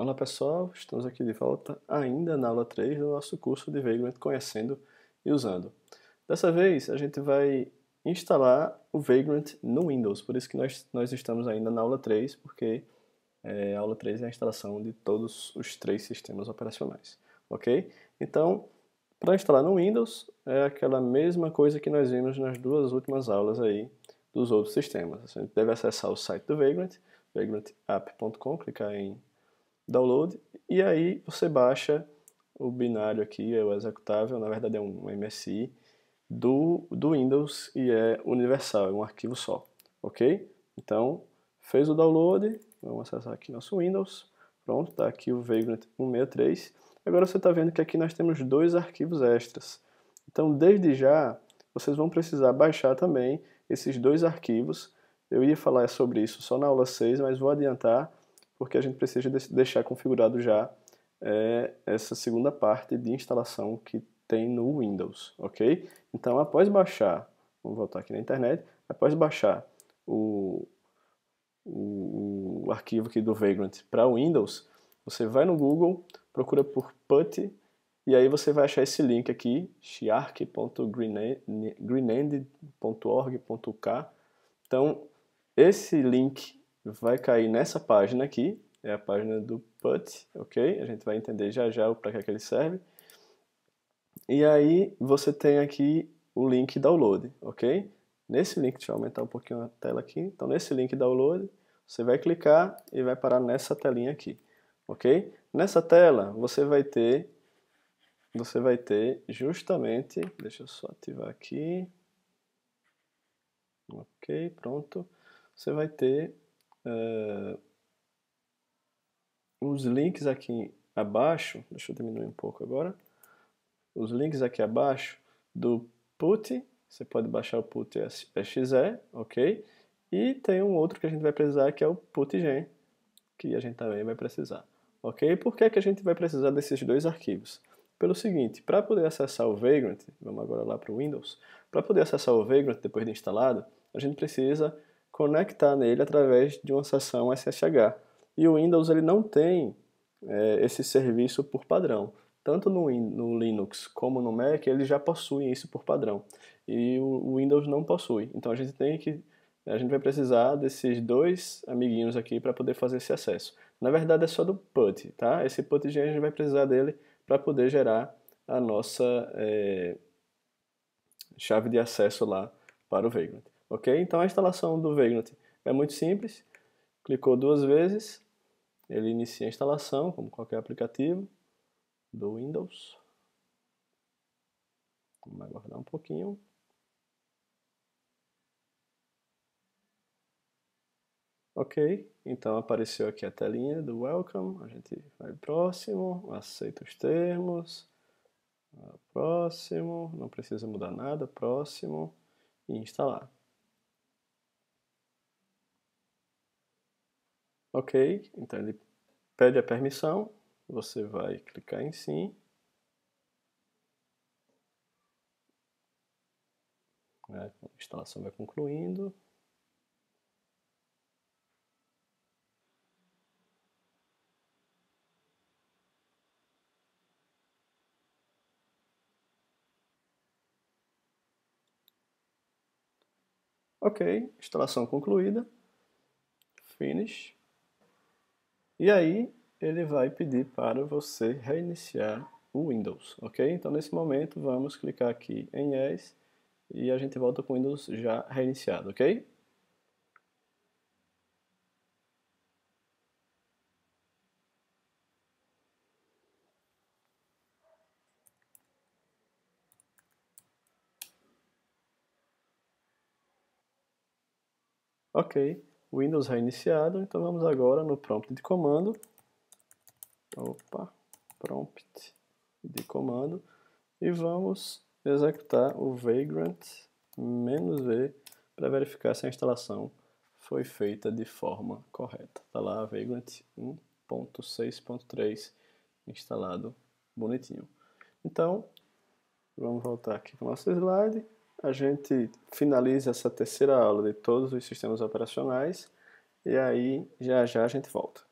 Olá pessoal, estamos aqui de volta ainda na aula 3 do nosso curso de Vagrant Conhecendo e Usando. Dessa vez a gente vai instalar o Vagrant no Windows, por isso que nós, nós estamos ainda na aula 3, porque é, a aula 3 é a instalação de todos os três sistemas operacionais, ok? Então, para instalar no Windows, é aquela mesma coisa que nós vimos nas duas últimas aulas aí dos outros sistemas. A gente deve acessar o site do Vagrant, vagrantapp.com, clicar em download, e aí você baixa o binário aqui, é o executável, na verdade é um MSI, do, do Windows e é universal, é um arquivo só, ok? Então, fez o download, vamos acessar aqui nosso Windows, pronto, está aqui o Vagrant 163. Agora você está vendo que aqui nós temos dois arquivos extras. Então, desde já, vocês vão precisar baixar também esses dois arquivos. Eu ia falar sobre isso só na aula 6, mas vou adiantar porque a gente precisa deixar configurado já é, essa segunda parte de instalação que tem no Windows, ok? Então, após baixar, vamos voltar aqui na internet, após baixar o, o, o arquivo aqui do Vagrant para o Windows, você vai no Google, procura por PuTTY, e aí você vai achar esse link aqui, chiarc.greenend.org.k. Então, esse link vai cair nessa página aqui, é a página do put, ok? A gente vai entender já já para que, é que ele serve. E aí você tem aqui o link download, ok? Nesse link, deixa eu aumentar um pouquinho a tela aqui. Então nesse link download, você vai clicar e vai parar nessa telinha aqui, ok? Nessa tela você vai ter, você vai ter justamente, deixa eu só ativar aqui, ok, pronto. Você vai ter Uh, os links aqui abaixo, deixa eu diminuir um pouco agora. Os links aqui abaixo do PUT, você pode baixar o PUT é é ok? E tem um outro que a gente vai precisar que é o PutGen, que a gente também vai precisar, ok? Por que, é que a gente vai precisar desses dois arquivos? Pelo seguinte, para poder acessar o Vagrant, vamos agora lá para o Windows, para poder acessar o Vagrant depois de instalado, a gente precisa conectar nele através de uma sessão SSH. E o Windows ele não tem é, esse serviço por padrão. Tanto no, no, Linux como no Mac, ele já possui isso por padrão. E o, o Windows não possui. Então a gente tem que a gente vai precisar desses dois amiguinhos aqui para poder fazer esse acesso. Na verdade é só do PuT, tá? Esse Put a gente vai precisar dele para poder gerar a nossa é, chave de acesso lá para o Vagrant. Ok? Então a instalação do Vagrant é muito simples. Clicou duas vezes, ele inicia a instalação, como qualquer aplicativo do Windows. Vamos aguardar um pouquinho. Ok, então apareceu aqui a telinha do Welcome, a gente vai próximo, aceita os termos, próximo, não precisa mudar nada, próximo e instalar. Ok, então ele pede a permissão, você vai clicar em sim. É, a instalação vai concluindo. Ok, instalação concluída. Finish. E aí ele vai pedir para você reiniciar o Windows, ok? Então nesse momento vamos clicar aqui em Yes e a gente volta com o Windows já reiniciado, ok? Ok. Windows reiniciado, é então vamos agora no prompt de comando. Opa, prompt de comando. E vamos executar o vagrant "-v", para verificar se a instalação foi feita de forma correta. Está lá Vagrant 1.6.3 instalado bonitinho. Então, vamos voltar aqui para o nosso slide a gente finaliza essa terceira aula de todos os sistemas operacionais e aí já já a gente volta.